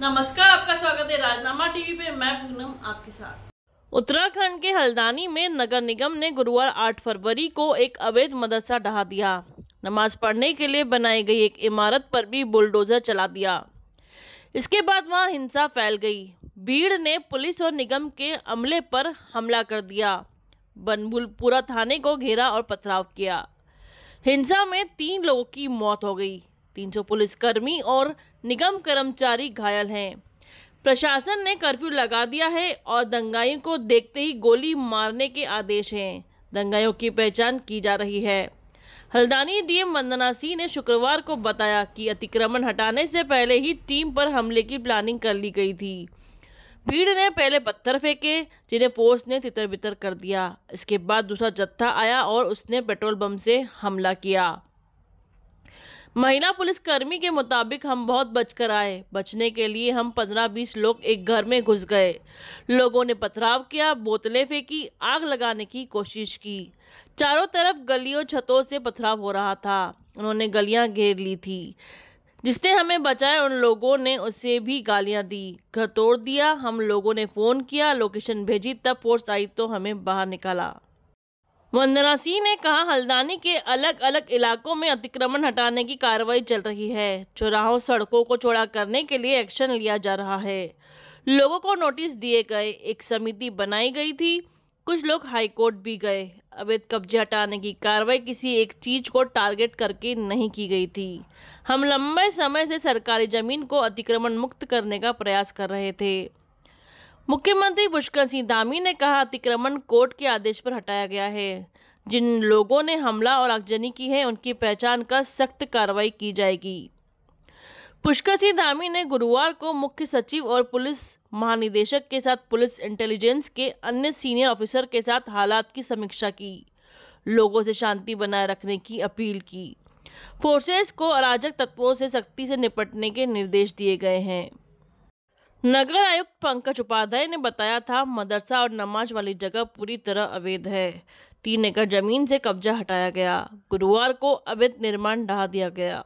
नमस्कार आपका स्वागत है राजनामा टीवी पे मैं पूनम आपके साथ उत्तराखंड के हल्द्वानी में नगर निगम ने गुरुवार 8 फरवरी को एक अवैध मदरसा ढहा दिया नमाज पढ़ने के लिए बनाई गई एक इमारत पर भी बुलडोजर चला दिया इसके बाद वहां हिंसा फैल गई भीड़ ने पुलिस और निगम के अमले पर हमला कर दिया बनबुलपुरा थाने को घेरा और पथराव किया हिंसा में तीन लोगों की मौत हो गई तीन सौ पुलिसकर्मी और निगम कर्मचारी घायल हैं प्रशासन ने कर्फ्यू लगा दिया है और दंगाइयों को देखते ही गोली मारने के आदेश हैं दंगाइयों की पहचान की जा रही है हल्दानी डीएम वंदना सिंह ने शुक्रवार को बताया कि अतिक्रमण हटाने से पहले ही टीम पर हमले की प्लानिंग कर ली गई थी भीड़ ने पहले पत्थर फेंके जिन्हें फोर्स ने तितर बितर कर दिया इसके बाद दूसरा जत्था आया और उसने पेट्रोल बम से हमला किया महिला पुलिसकर्मी के मुताबिक हम बहुत बचकर आए बचने के लिए हम पंद्रह बीस लोग एक घर में घुस गए लोगों ने पथराव किया बोतलें फेंकी आग लगाने की कोशिश की चारों तरफ गलियों छतों से पथराव हो रहा था उन्होंने गलियां घेर ली थी जिसने हमें बचाया उन लोगों ने उसे भी गालियां दी घर तोड़ दिया हम लोगों ने फ़ोन किया लोकेशन भेजी तब फोर्स आई तो हमें बाहर निकाला वंदना सिंह ने कहा हल्द्वानी के अलग अलग इलाकों में अतिक्रमण हटाने की कार्रवाई चल रही है चौराहों सड़कों को चौड़ा करने के लिए एक्शन लिया जा रहा है लोगों को नोटिस दिए गए एक समिति बनाई गई थी कुछ लोग हाईकोर्ट भी गए अवैध कब्जे हटाने की कार्रवाई किसी एक चीज को टारगेट करके नहीं की गई थी हम लंबे समय से सरकारी जमीन को अतिक्रमण मुक्त करने का प्रयास कर रहे थे मुख्यमंत्री पुष्कर सिंह धामी ने कहा अतिक्रमण कोर्ट के आदेश पर हटाया गया है जिन लोगों ने हमला और आगजनी की है उनकी पहचान कर सख्त कार्रवाई की जाएगी पुष्कर सिंह धामी ने गुरुवार को मुख्य सचिव और पुलिस महानिदेशक के साथ पुलिस इंटेलिजेंस के अन्य सीनियर ऑफिसर के साथ हालात की समीक्षा की लोगों से शांति बनाए रखने की अपील की फोर्सेस को अराजक तत्वों से सख्ती से निपटने के निर्देश दिए गए हैं नगर आयुक्त पंकज उपाध्याय ने बताया था मदरसा और नमाज वाली जगह पूरी तरह अवैध है तीन एकड़ जमीन से कब्जा हटाया गया गुरुवार को अवैध निर्माण ढहा दिया गया